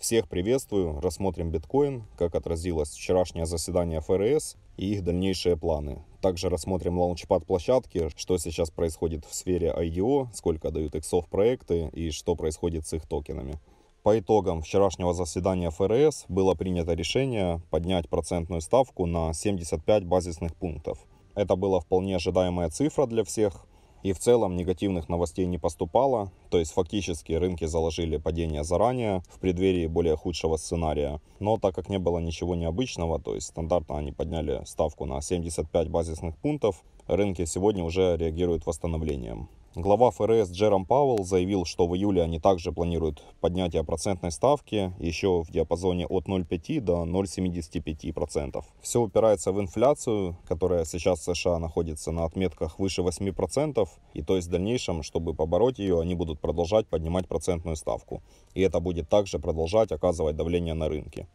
Всех приветствую, рассмотрим биткоин, как отразилось вчерашнее заседание ФРС и их дальнейшие планы. Также рассмотрим лаунчпад площадки, что сейчас происходит в сфере IDO, сколько дают иксов проекты и что происходит с их токенами. По итогам вчерашнего заседания ФРС было принято решение поднять процентную ставку на 75 базисных пунктов. Это была вполне ожидаемая цифра для всех – и в целом негативных новостей не поступало, то есть фактически рынки заложили падение заранее в преддверии более худшего сценария. Но так как не было ничего необычного, то есть стандартно они подняли ставку на 75 базисных пунктов, рынки сегодня уже реагируют восстановлением. Глава ФРС Джером Пауэлл заявил, что в июле они также планируют поднятие процентной ставки еще в диапазоне от 0,5 до 0,75%. Все упирается в инфляцию, которая сейчас в США находится на отметках выше 8%, и то есть в дальнейшем, чтобы побороть ее, они будут продолжать поднимать процентную ставку. И это будет также продолжать оказывать давление на рынки.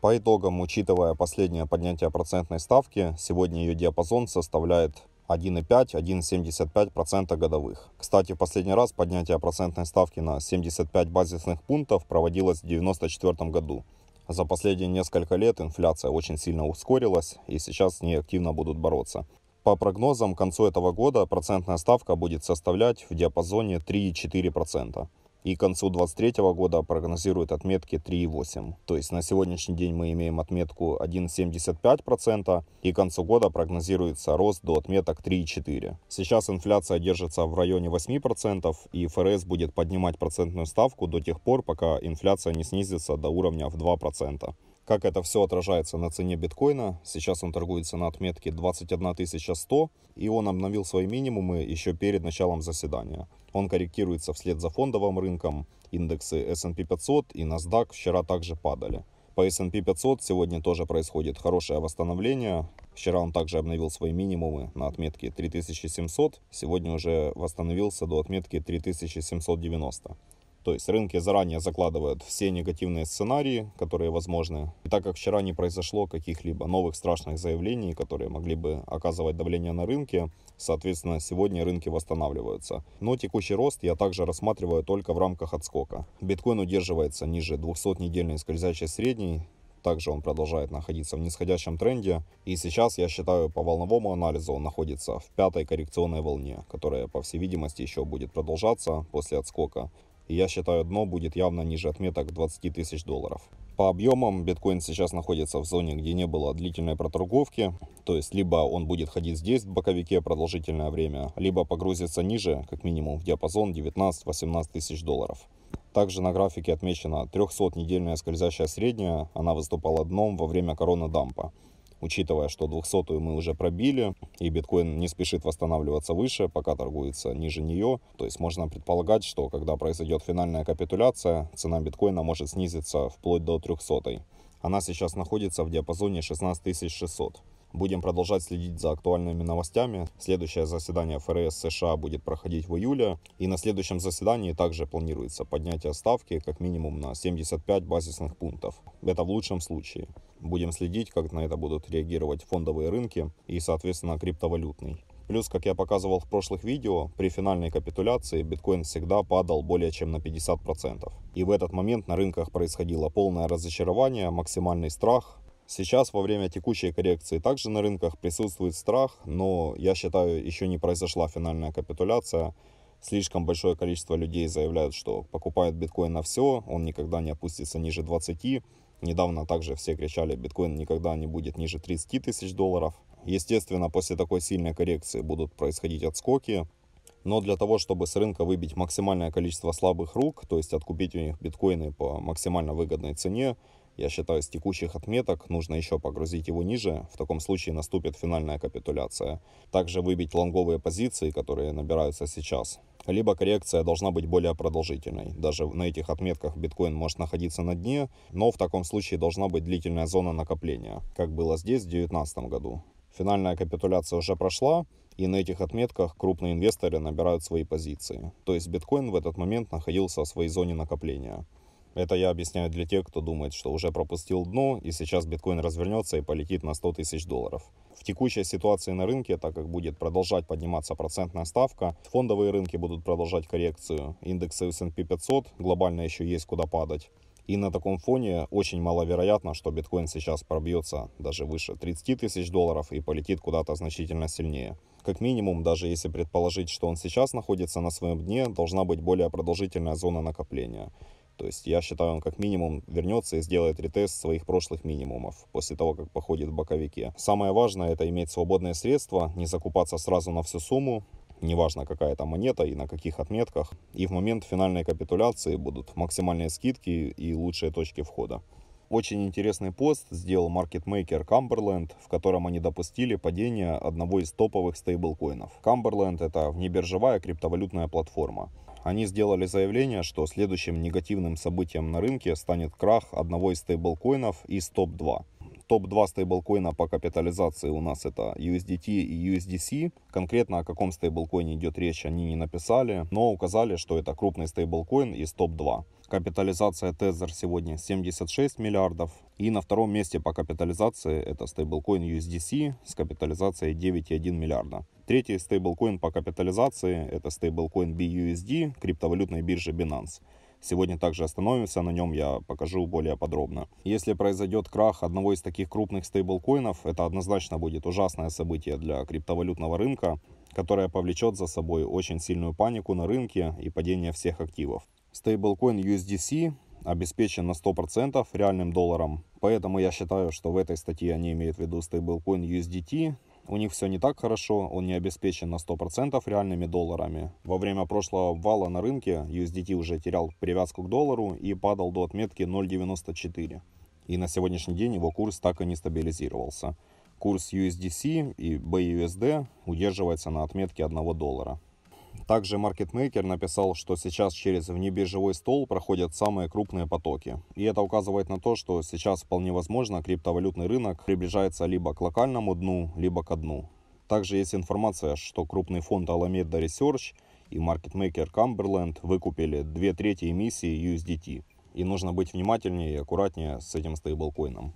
По итогам, учитывая последнее поднятие процентной ставки, сегодня ее диапазон составляет 1,5-1,75% годовых. Кстати, в последний раз поднятие процентной ставки на 75 базисных пунктов проводилось в 1994 году. За последние несколько лет инфляция очень сильно ускорилась и сейчас с ней активно будут бороться. По прогнозам, к концу этого года процентная ставка будет составлять в диапазоне 3,4% и к концу 2023 года прогнозирует отметки 3,8. То есть на сегодняшний день мы имеем отметку 1,75% и к концу года прогнозируется рост до отметок 3,4. Сейчас инфляция держится в районе 8% и ФРС будет поднимать процентную ставку до тех пор, пока инфляция не снизится до уровня в 2%. Как это все отражается на цене биткоина? Сейчас он торгуется на отметке 21 100, и он обновил свои минимумы еще перед началом заседания. Он корректируется вслед за фондовым рынком. Индексы S&P 500 и NASDAQ вчера также падали. По S&P 500 сегодня тоже происходит хорошее восстановление. Вчера он также обновил свои минимумы на отметке 3700, сегодня уже восстановился до отметки 3790. То есть рынки заранее закладывают все негативные сценарии, которые возможны. И так как вчера не произошло каких-либо новых страшных заявлений, которые могли бы оказывать давление на рынке, соответственно, сегодня рынки восстанавливаются. Но текущий рост я также рассматриваю только в рамках отскока. Биткоин удерживается ниже 200-недельной скользящей средней, также он продолжает находиться в нисходящем тренде. И сейчас, я считаю, по волновому анализу он находится в пятой коррекционной волне, которая, по всей видимости, еще будет продолжаться после отскока я считаю, дно будет явно ниже отметок 20 тысяч долларов. По объемам биткоин сейчас находится в зоне, где не было длительной проторговки. То есть, либо он будет ходить здесь в боковике продолжительное время, либо погрузится ниже, как минимум, в диапазон 19-18 тысяч долларов. Также на графике отмечена 300-недельная скользящая средняя, она выступала дном во время короны дампа учитывая, что 200 мы уже пробили, и биткоин не спешит восстанавливаться выше, пока торгуется ниже нее. То есть можно предполагать, что когда произойдет финальная капитуляция, цена биткоина может снизиться вплоть до 300. Она сейчас находится в диапазоне 16600. Будем продолжать следить за актуальными новостями. Следующее заседание ФРС США будет проходить в июле. И на следующем заседании также планируется поднятие ставки как минимум на 75 базисных пунктов. Это в лучшем случае. Будем следить, как на это будут реагировать фондовые рынки и, соответственно, криптовалютный. Плюс, как я показывал в прошлых видео, при финальной капитуляции биткоин всегда падал более чем на 50%. И в этот момент на рынках происходило полное разочарование, максимальный страх, сейчас во время текущей коррекции. Также на рынках присутствует страх, но я считаю, еще не произошла финальная капитуляция. Слишком большое количество людей заявляют, что покупают биткоин на все, он никогда не опустится ниже 20. Недавно также все кричали, биткоин никогда не будет ниже 30 тысяч долларов. Естественно, после такой сильной коррекции будут происходить отскоки. Но для того, чтобы с рынка выбить максимальное количество слабых рук, то есть откупить у них биткоины по максимально выгодной цене, я считаю, с текущих отметок нужно еще погрузить его ниже, в таком случае наступит финальная капитуляция. Также выбить лонговые позиции, которые набираются сейчас. Либо коррекция должна быть более продолжительной. Даже на этих отметках биткоин может находиться на дне, но в таком случае должна быть длительная зона накопления, как было здесь в 2019 году. Финальная капитуляция уже прошла, и на этих отметках крупные инвесторы набирают свои позиции. То есть биткоин в этот момент находился в своей зоне накопления. Это я объясняю для тех, кто думает, что уже пропустил дно и сейчас биткоин развернется и полетит на 100 тысяч долларов. В текущей ситуации на рынке, так как будет продолжать подниматься процентная ставка, фондовые рынки будут продолжать коррекцию, индексы S&P 500 глобально еще есть куда падать. И на таком фоне очень маловероятно, что биткоин сейчас пробьется даже выше 30 тысяч долларов и полетит куда-то значительно сильнее. Как минимум, даже если предположить, что он сейчас находится на своем дне, должна быть более продолжительная зона накопления. То есть я считаю, он как минимум вернется и сделает ретест своих прошлых минимумов после того, как походит в боковике. Самое важное это иметь свободные средства, не закупаться сразу на всю сумму, неважно какая это монета и на каких отметках. И в момент финальной капитуляции будут максимальные скидки и лучшие точки входа. Очень интересный пост сделал маркетмейкер Cumberland, в котором они допустили падение одного из топовых стейблкоинов. Cumberland — это внебиржевая криптовалютная платформа. Они сделали заявление, что следующим негативным событием на рынке станет крах одного из стейблкоинов из топ-2 топ-2 стейблкоина по капитализации у нас это USDT и USDC. Конкретно о каком стейблкоине идет речь они не написали, но указали, что это крупный стейблкоин из топ-2. Капитализация Tether сегодня 76 миллиардов. И на втором месте по капитализации это стейблкоин USDC с капитализацией 9,1 миллиарда. Третий стейблкоин по капитализации – это стейблкоин BUSD криптовалютной биржи Binance. Сегодня также остановимся на нем, я покажу более подробно. Если произойдет крах одного из таких крупных стейблкоинов, это однозначно будет ужасное событие для криптовалютного рынка, которое повлечет за собой очень сильную панику на рынке и падение всех активов. Стейблкоин USDC обеспечен на 100% реальным долларом, поэтому я считаю, что в этой статье они имеют в виду стейблкоин USDT, у них все не так хорошо, он не обеспечен на 100% реальными долларами. Во время прошлого вала на рынке USDT уже терял привязку к доллару и падал до отметки 0.94. И на сегодняшний день его курс так и не стабилизировался. Курс USDC и BUSD удерживается на отметке 1 доллара. Также маркетмейкер написал, что сейчас через внебиржевой стол проходят самые крупные потоки. И это указывает на то, что сейчас вполне возможно криптовалютный рынок приближается либо к локальному дну, либо к дну. Также есть информация, что крупный фонд Alameda Research и маркетмейкер Cumberland выкупили две трети эмиссии USDT. И нужно быть внимательнее и аккуратнее с этим стейблкоином.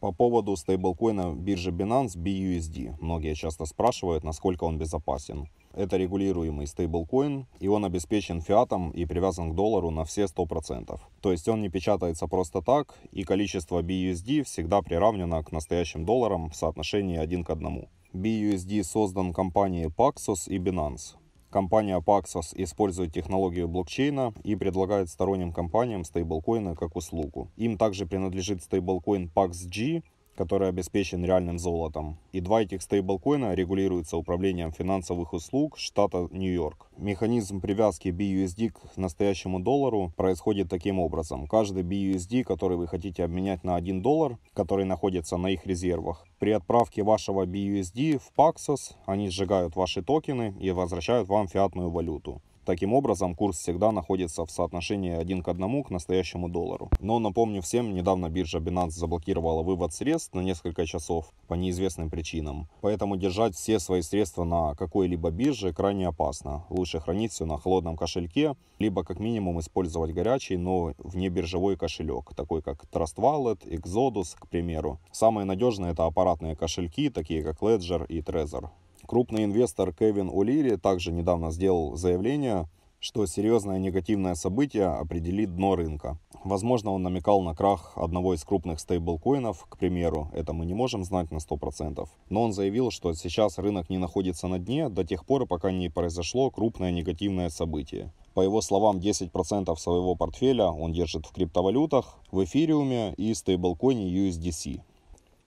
По поводу стейблкоина биржи Binance BUSD. Многие часто спрашивают, насколько он безопасен. Это регулируемый стейблкоин, и он обеспечен фиатом и привязан к доллару на все 100%. То есть он не печатается просто так, и количество BUSD всегда приравнено к настоящим долларам в соотношении один к одному. BUSD создан компанией Paxos и Binance. Компания Paxos использует технологию блокчейна и предлагает сторонним компаниям стейблкоины как услугу. Им также принадлежит стейблкоин PaxG, который обеспечен реальным золотом. И два этих стейблкоина регулируются управлением финансовых услуг штата Нью-Йорк. Механизм привязки BUSD к настоящему доллару происходит таким образом. Каждый BUSD, который вы хотите обменять на 1 доллар, который находится на их резервах, при отправке вашего BUSD в Paxos они сжигают ваши токены и возвращают вам фиатную валюту. Таким образом, курс всегда находится в соотношении один к одному к настоящему доллару. Но напомню всем, недавно биржа Binance заблокировала вывод средств на несколько часов по неизвестным причинам. Поэтому держать все свои средства на какой-либо бирже крайне опасно. Лучше хранить все на холодном кошельке, либо как минимум использовать горячий, но вне биржевой кошелек, такой как Trust Wallet, Exodus, к примеру. Самые надежные это аппаратные кошельки, такие как Ledger и Trezor. Крупный инвестор Кевин Улири также недавно сделал заявление, что серьезное негативное событие определит дно рынка. Возможно, он намекал на крах одного из крупных стейблкоинов, к примеру, это мы не можем знать на 100%, но он заявил, что сейчас рынок не находится на дне до тех пор, пока не произошло крупное негативное событие. По его словам, 10% своего портфеля он держит в криптовалютах, в эфириуме и стейблкоине USDC.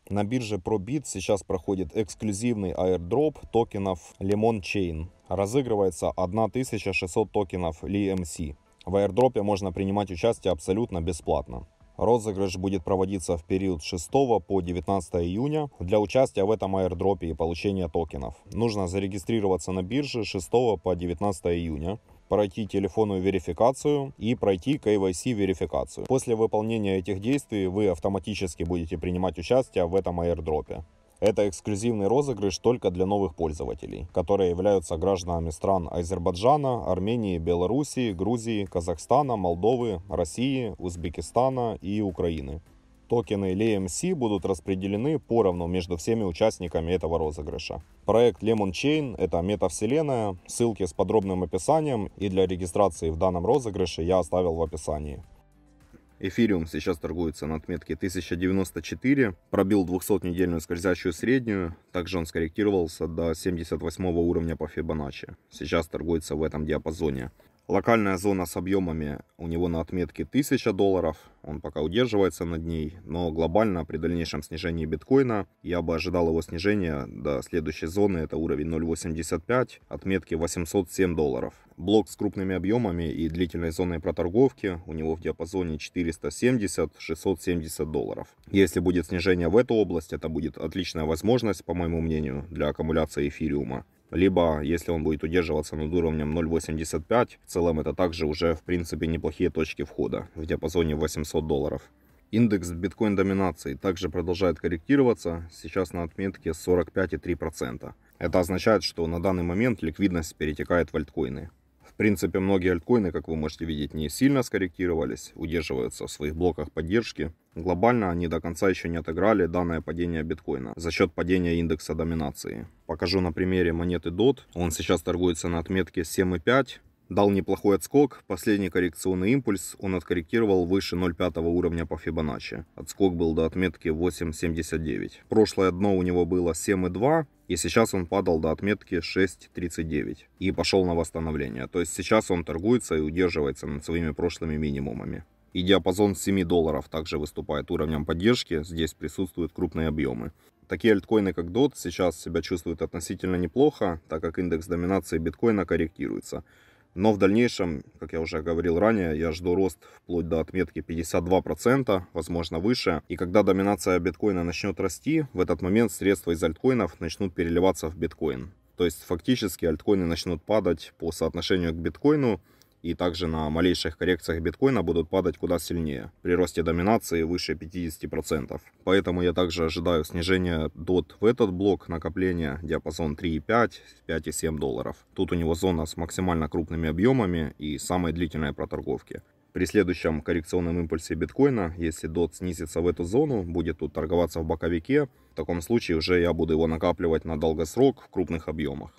На бирже ProBit сейчас проходит эксклюзивный аирдроп токенов Lemon Chain. Разыгрывается 1600 токенов LMC. В аирдропе можно принимать участие абсолютно бесплатно. Розыгрыш будет проводиться в период 6 по 19 июня. Для участия в этом аирдропе и получения токенов нужно зарегистрироваться на бирже 6 по 19 июня пройти телефонную верификацию и пройти KYC верификацию. После выполнения этих действий вы автоматически будете принимать участие в этом аирдропе. Это эксклюзивный розыгрыш только для новых пользователей, которые являются гражданами стран Азербайджана, Армении, Белоруссии, Грузии, Казахстана, Молдовы, России, Узбекистана и Украины токены LMC эм будут распределены поровну между всеми участниками этого розыгрыша. Проект Lemon Chain — это метавселенная, ссылки с подробным описанием и для регистрации в данном розыгрыше я оставил в описании. Эфириум сейчас торгуется на отметке 1094, пробил 200-недельную скользящую среднюю, также он скорректировался до 78 уровня по Фибоначчи. Сейчас торгуется в этом диапазоне. Локальная зона с объемами у него на отметке 1000 долларов, он пока удерживается над ней, но глобально при дальнейшем снижении биткоина я бы ожидал его снижения до следующей зоны, это уровень 0.85, отметки 807 долларов. Блок с крупными объемами и длительной зоной проторговки у него в диапазоне 470-670 долларов. Если будет снижение в эту область, это будет отличная возможность, по моему мнению, для аккумуляции эфириума либо если он будет удерживаться над уровнем 0.85, в целом это также уже в принципе неплохие точки входа в диапазоне 800 долларов. Индекс биткоин-доминации также продолжает корректироваться, сейчас на отметке 45,3%. Это означает, что на данный момент ликвидность перетекает в альткоины. В принципе, многие альткоины, как вы можете видеть, не сильно скорректировались, удерживаются в своих блоках поддержки. Глобально они до конца еще не отыграли данное падение биткоина за счет падения индекса доминации. Покажу на примере монеты DOT. Он сейчас торгуется на отметке 7,5. Дал неплохой отскок, последний коррекционный импульс он откорректировал выше 0,5 уровня по Фибоначчи. Отскок был до отметки 8,79. Прошлое дно у него было 7,2, и сейчас он падал до отметки 6.39 и пошел на восстановление. То есть сейчас он торгуется и удерживается над своими прошлыми минимумами. И диапазон 7 долларов также выступает уровнем поддержки, здесь присутствуют крупные объемы. Такие альткоины, как DOT, сейчас себя чувствуют относительно неплохо, так как индекс доминации биткоина корректируется. Но в дальнейшем, как я уже говорил ранее, я жду рост вплоть до отметки 52%, возможно выше. И когда доминация биткоина начнет расти, в этот момент средства из альткоинов начнут переливаться в биткоин. То есть фактически альткоины начнут падать по соотношению к биткоину, и также на малейших коррекциях биткоина будут падать куда сильнее, при росте доминации выше 50%. Поэтому я также ожидаю снижения DOT в этот блок накопления, диапазон 3,5, 5,7 долларов. Тут у него зона с максимально крупными объемами и самой длительной проторговки. При следующем коррекционном импульсе биткоина, если DOT снизится в эту зону, будет тут торговаться в боковике, в таком случае уже я буду его накапливать на долгосрок в крупных объемах.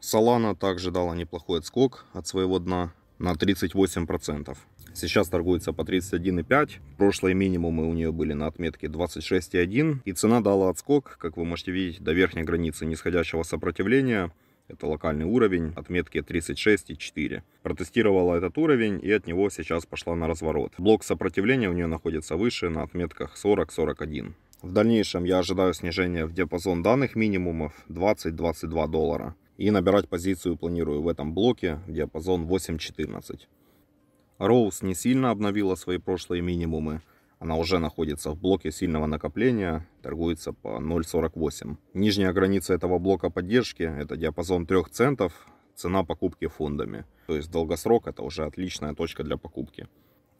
Solana также дала неплохой отскок от своего дна на 38%. Сейчас торгуется по 31,5. Прошлые минимумы у нее были на отметке 26,1. И цена дала отскок, как вы можете видеть, до верхней границы нисходящего сопротивления. Это локальный уровень отметки 36,4. Протестировала этот уровень и от него сейчас пошла на разворот. Блок сопротивления у нее находится выше на отметках 40-41. В дальнейшем я ожидаю снижения в диапазон данных минимумов 20-22 доллара. И набирать позицию планирую в этом блоке, диапазон 8-14. Роуз не сильно обновила свои прошлые минимумы. Она уже находится в блоке сильного накопления, торгуется по 0.48. Нижняя граница этого блока поддержки – это диапазон 3 центов, цена покупки фондами. То есть долгосрок – это уже отличная точка для покупки.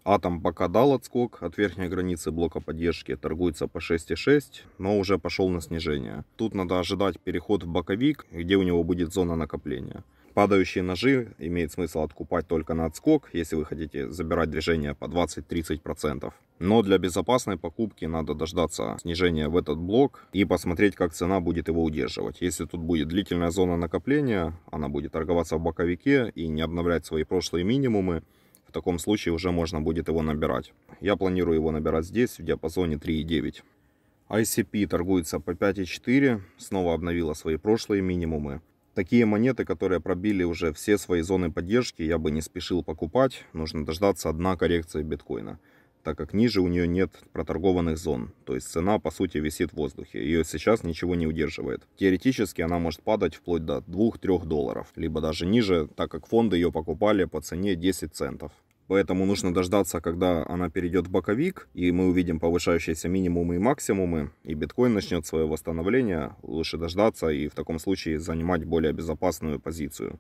Атом пока дал отскок от верхней границы блока поддержки, торгуется по 6,6, но уже пошел на снижение. Тут надо ожидать переход в боковик, где у него будет зона накопления. Падающие ножи имеет смысл откупать только на отскок, если вы хотите забирать движение по 20-30%. Но для безопасной покупки надо дождаться снижения в этот блок и посмотреть, как цена будет его удерживать. Если тут будет длительная зона накопления, она будет торговаться в боковике и не обновлять свои прошлые минимумы, в таком случае уже можно будет его набирать. Я планирую его набирать здесь, в диапазоне 3,9. ICP торгуется по 5,4, снова обновила свои прошлые минимумы. Такие монеты, которые пробили уже все свои зоны поддержки, я бы не спешил покупать, нужно дождаться одна коррекции биткоина так как ниже у нее нет проторгованных зон, то есть цена по сути висит в воздухе, ее сейчас ничего не удерживает. Теоретически она может падать вплоть до 2-3 долларов, либо даже ниже, так как фонды ее покупали по цене 10 центов. Поэтому нужно дождаться, когда она перейдет в боковик, и мы увидим повышающиеся минимумы и максимумы, и биткоин начнет свое восстановление. Лучше дождаться и в таком случае занимать более безопасную позицию.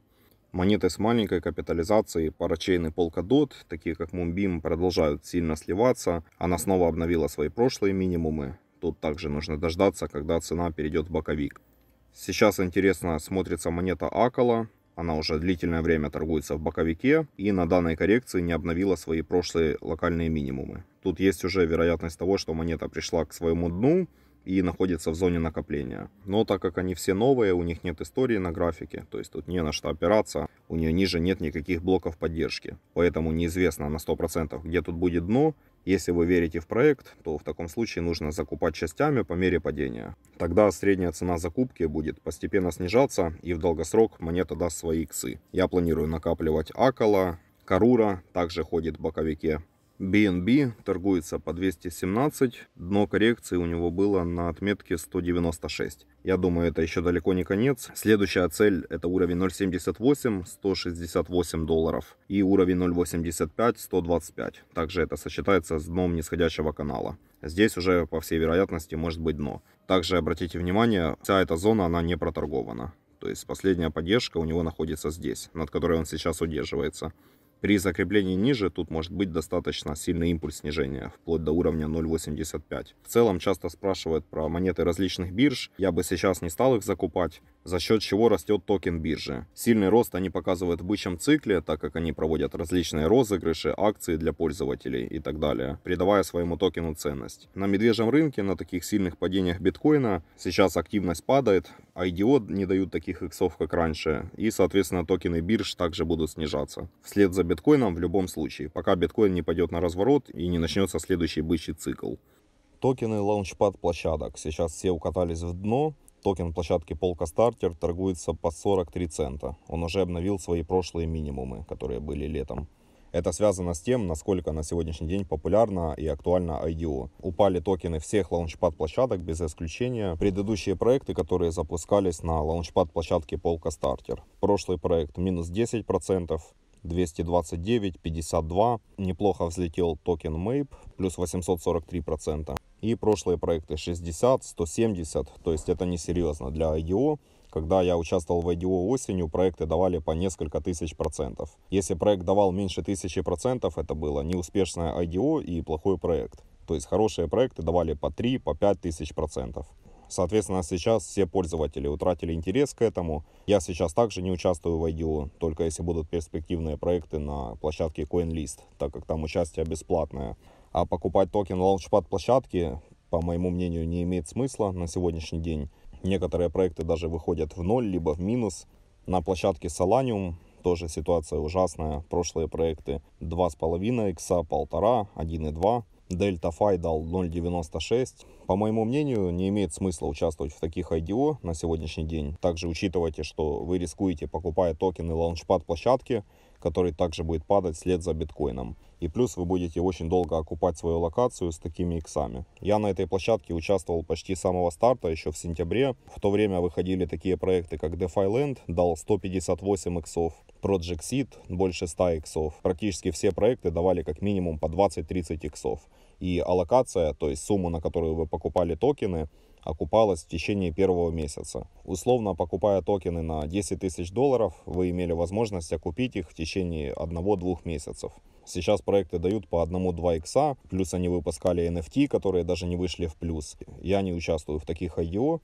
Монеты с маленькой капитализацией парачейны Polkadot, такие как Moonbeam, продолжают сильно сливаться. Она снова обновила свои прошлые минимумы. Тут также нужно дождаться, когда цена перейдет в боковик. Сейчас интересно смотрится монета Акала. Она уже длительное время торгуется в боковике и на данной коррекции не обновила свои прошлые локальные минимумы. Тут есть уже вероятность того, что монета пришла к своему дну, и находятся в зоне накопления. Но так как они все новые, у них нет истории на графике, то есть тут не на что опираться, у нее ниже нет никаких блоков поддержки. Поэтому неизвестно на 100% где тут будет дно. Если вы верите в проект, то в таком случае нужно закупать частями по мере падения. Тогда средняя цена закупки будет постепенно снижаться и в долгосрок монета даст свои иксы. Я планирую накапливать Акала, Карура также ходит в боковике. BNB торгуется по 217, дно коррекции у него было на отметке 196. Я думаю, это еще далеко не конец. Следующая цель это уровень 0.78, 168 долларов и уровень 0.85, 125. Также это сочетается с дном нисходящего канала. Здесь уже, по всей вероятности, может быть дно. Также обратите внимание, вся эта зона, она не проторгована. То есть последняя поддержка у него находится здесь, над которой он сейчас удерживается. При закреплении ниже тут может быть достаточно сильный импульс снижения, вплоть до уровня 0.85. В целом часто спрашивают про монеты различных бирж. Я бы сейчас не стал их закупать за счет чего растет токен биржи. Сильный рост они показывают в бычьем цикле, так как они проводят различные розыгрыши, акции для пользователей и так далее, придавая своему токену ценность. На медвежьем рынке на таких сильных падениях биткоина сейчас активность падает, IDO а не дают таких иксов, как раньше, и, соответственно, токены бирж также будут снижаться. Вслед за биткоином в любом случае, пока биткоин не пойдет на разворот и не начнется следующий бычий цикл. Токены лаунчпад площадок. Сейчас все укатались в дно, Токен площадки Polka Starter торгуется по 43 цента. Он уже обновил свои прошлые минимумы, которые были летом. Это связано с тем, насколько на сегодняшний день популярна и актуальна IDO. Упали токены всех лаунчпад-площадок без исключения. Предыдущие проекты, которые запускались на лаунчпад-площадке Polka Starter. Прошлый проект минус 10%, 229, 52. Неплохо взлетел токен MAPE, плюс 843%. И прошлые проекты 60, 170, то есть это несерьезно для IDO. Когда я участвовал в IDO осенью, проекты давали по несколько тысяч процентов. Если проект давал меньше тысячи процентов, это было неуспешное IDO и плохой проект. То есть хорошие проекты давали по 3, по 5 тысяч процентов. Соответственно, сейчас все пользователи утратили интерес к этому. Я сейчас также не участвую в IDO, только если будут перспективные проекты на площадке CoinList, так как там участие бесплатное. А покупать токен лаунчпад площадки, по моему мнению, не имеет смысла на сегодняшний день. Некоторые проекты даже выходят в ноль, либо в минус. На площадке Solanium тоже ситуация ужасная. Прошлые проекты 2,5 икса, 1,5, 1,2. Дельта Фай дал 0.96. По моему мнению, не имеет смысла участвовать в таких IDO на сегодняшний день. Также учитывайте, что вы рискуете, покупая токены лаунчпад площадки, который также будет падать вслед за биткоином. И плюс вы будете очень долго окупать свою локацию с такими иксами. Я на этой площадке участвовал почти с самого старта, еще в сентябре. В то время выходили такие проекты, как DeFi Land, дал 158 иксов. Project Seed больше 100 иксов. Практически все проекты давали как минимум по 20-30 иксов. И аллокация, то есть сумму, на которую вы покупали токены, Окупалась в течение первого месяца. Условно, покупая токены на 10 тысяч долларов, вы имели возможность окупить их в течение 1-2 месяцев. Сейчас проекты дают по 1-2 икса, плюс они выпускали NFT, которые даже не вышли в плюс. Я не участвую в таких IDO,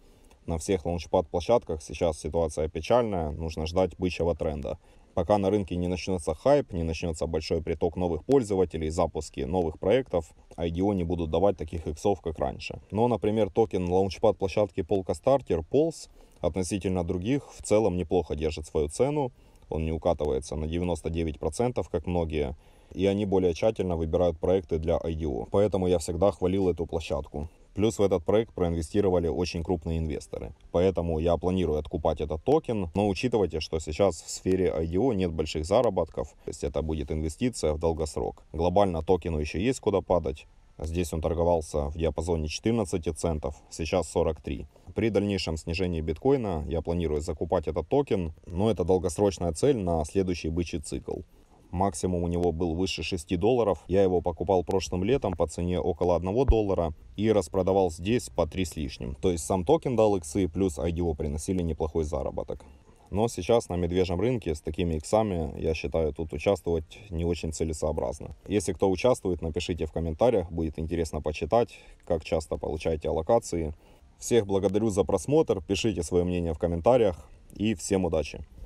на всех лаунчпад-площадках сейчас ситуация печальная, нужно ждать бычьего тренда. Пока на рынке не начнется хайп, не начнется большой приток новых пользователей, запуски новых проектов, IDO не будут давать таких иксов, как раньше. Но, например, токен лаунчпад площадки Polka Starter Pulse относительно других в целом неплохо держит свою цену. Он не укатывается на 99%, как многие, и они более тщательно выбирают проекты для IDO. Поэтому я всегда хвалил эту площадку. Плюс в этот проект проинвестировали очень крупные инвесторы. Поэтому я планирую откупать этот токен, но учитывайте, что сейчас в сфере IDO нет больших заработков, то есть это будет инвестиция в долгосрок. Глобально токену еще есть куда падать, Здесь он торговался в диапазоне 14 центов, сейчас 43. При дальнейшем снижении биткоина я планирую закупать этот токен, но это долгосрочная цель на следующий бычий цикл. Максимум у него был выше 6 долларов. Я его покупал прошлым летом по цене около 1 доллара и распродавал здесь по 3 с лишним. То есть сам токен дал иксы плюс IDO приносили неплохой заработок. Но сейчас на медвежьем рынке с такими иксами, я считаю, тут участвовать не очень целесообразно. Если кто участвует, напишите в комментариях, будет интересно почитать, как часто получаете аллокации. Всех благодарю за просмотр, пишите свое мнение в комментариях и всем удачи!